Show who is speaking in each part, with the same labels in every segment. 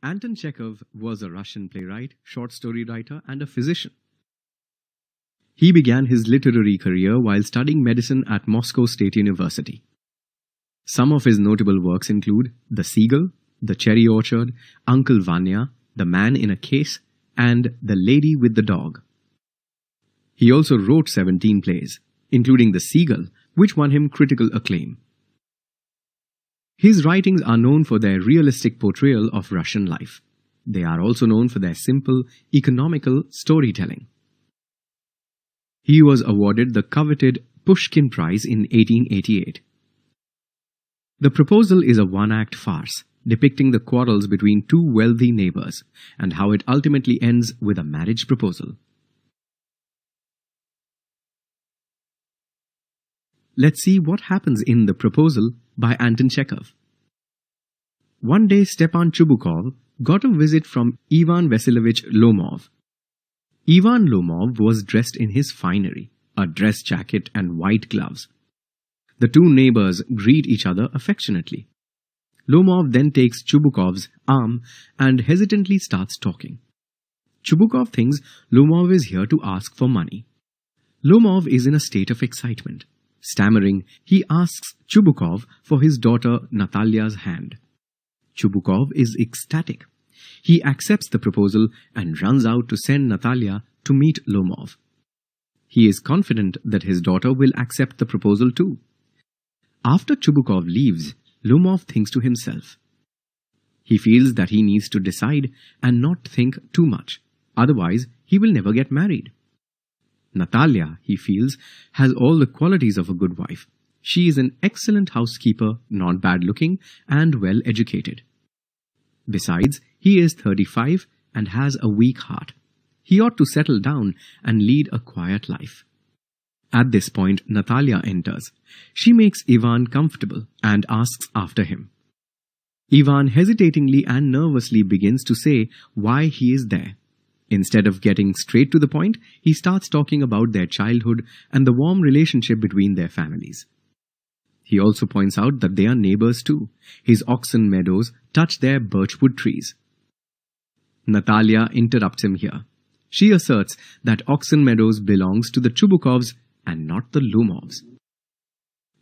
Speaker 1: Anton Chekhov was a Russian playwright, short story writer, and a physician. He began his literary career while studying medicine at Moscow State University. Some of his notable works include The Seagull, The Cherry Orchard, Uncle Vanya, The Man in a Case, and The Lady with the Dog. He also wrote 17 plays, including The Seagull, which won him critical acclaim. His writings are known for their realistic portrayal of Russian life. They are also known for their simple, economical storytelling. He was awarded the coveted Pushkin Prize in 1888. The proposal is a one-act farce, depicting the quarrels between two wealthy neighbors and how it ultimately ends with a marriage proposal. Let's see what happens in the proposal by Anton Chekhov. One day, Stepan Chubukov got a visit from Ivan Vasilovich Lomov. Ivan Lomov was dressed in his finery, a dress jacket and white gloves. The two neighbors greet each other affectionately. Lomov then takes Chubukov's arm and hesitantly starts talking. Chubukov thinks Lomov is here to ask for money. Lomov is in a state of excitement. Stammering, he asks Chubukov for his daughter Natalia's hand. Chubukov is ecstatic. He accepts the proposal and runs out to send Natalia to meet Lomov. He is confident that his daughter will accept the proposal too. After Chubukov leaves, Lomov thinks to himself. He feels that he needs to decide and not think too much, otherwise, he will never get married. Natalia, he feels, has all the qualities of a good wife. She is an excellent housekeeper, not bad looking, and well educated. Besides, he is 35 and has a weak heart. He ought to settle down and lead a quiet life. At this point, Natalia enters. She makes Ivan comfortable and asks after him. Ivan hesitatingly and nervously begins to say why he is there. Instead of getting straight to the point, he starts talking about their childhood and the warm relationship between their families. He also points out that they are neighbors too. His oxen meadows touch their birchwood trees. Natalia interrupts him here. She asserts that Oxen Meadows belongs to the Chubukovs and not the Lumovs.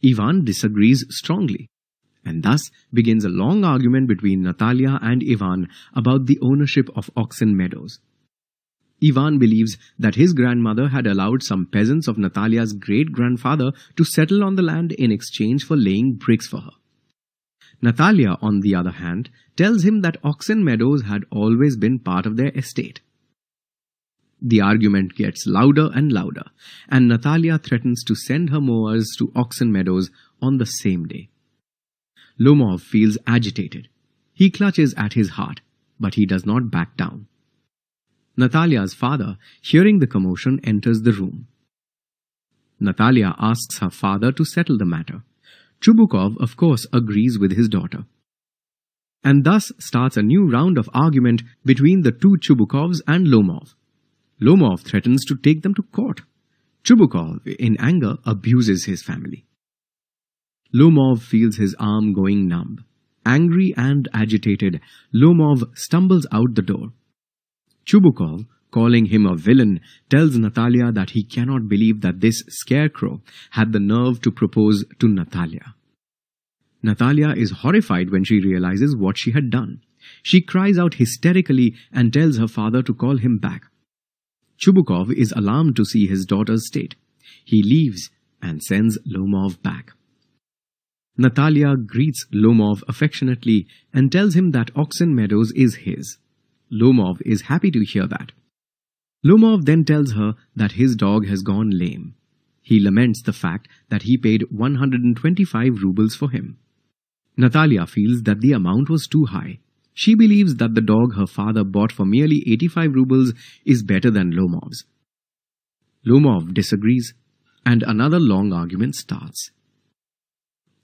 Speaker 1: Ivan disagrees strongly, and thus begins a long argument between Natalia and Ivan about the ownership of Oxen Meadows. Ivan believes that his grandmother had allowed some peasants of Natalia's great-grandfather to settle on the land in exchange for laying bricks for her. Natalia, on the other hand, tells him that oxen meadows had always been part of their estate. The argument gets louder and louder, and Natalia threatens to send her mowers to oxen meadows on the same day. Lomov feels agitated. He clutches at his heart, but he does not back down. Natalia's father, hearing the commotion, enters the room. Natalia asks her father to settle the matter. Chubukov, of course, agrees with his daughter. And thus starts a new round of argument between the two Chubukovs and Lomov. Lomov threatens to take them to court. Chubukov, in anger, abuses his family. Lomov feels his arm going numb. Angry and agitated, Lomov stumbles out the door. Chubukov, calling him a villain, tells Natalia that he cannot believe that this scarecrow had the nerve to propose to Natalia. Natalia is horrified when she realizes what she had done. She cries out hysterically and tells her father to call him back. Chubukov is alarmed to see his daughter's state. He leaves and sends Lomov back. Natalia greets Lomov affectionately and tells him that Oxen Meadows is his. Lomov is happy to hear that. Lomov then tells her that his dog has gone lame. He laments the fact that he paid 125 rubles for him. Natalia feels that the amount was too high. She believes that the dog her father bought for merely 85 rubles is better than Lomov's. Lomov disagrees, and another long argument starts.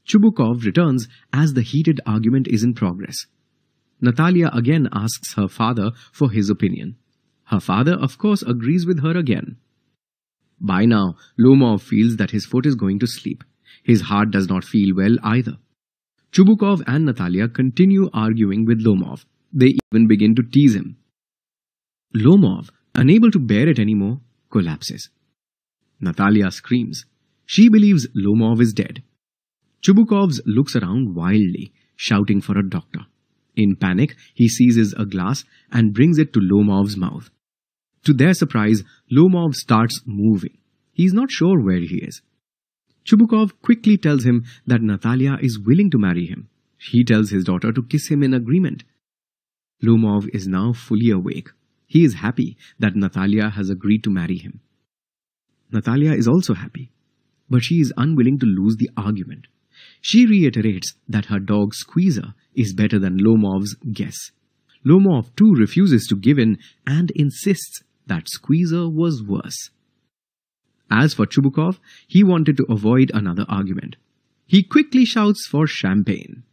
Speaker 1: Chubukov returns as the heated argument is in progress. Natalia again asks her father for his opinion. Her father, of course, agrees with her again. By now, Lomov feels that his foot is going to sleep. His heart does not feel well either. Chubukov and Natalia continue arguing with Lomov. They even begin to tease him. Lomov, unable to bear it anymore, collapses. Natalia screams. She believes Lomov is dead. Chubukov looks around wildly, shouting for a doctor. In panic, he seizes a glass and brings it to Lomov's mouth. To their surprise, Lomov starts moving. He's not sure where he is. Chubukov quickly tells him that Natalia is willing to marry him. He tells his daughter to kiss him in agreement. Lomov is now fully awake. He is happy that Natalia has agreed to marry him. Natalia is also happy, but she is unwilling to lose the argument. She reiterates that her dog Squeezer is better than Lomov's guess. Lomov too refuses to give in and insists that Squeezer was worse. As for Chubukov, he wanted to avoid another argument. He quickly shouts for champagne.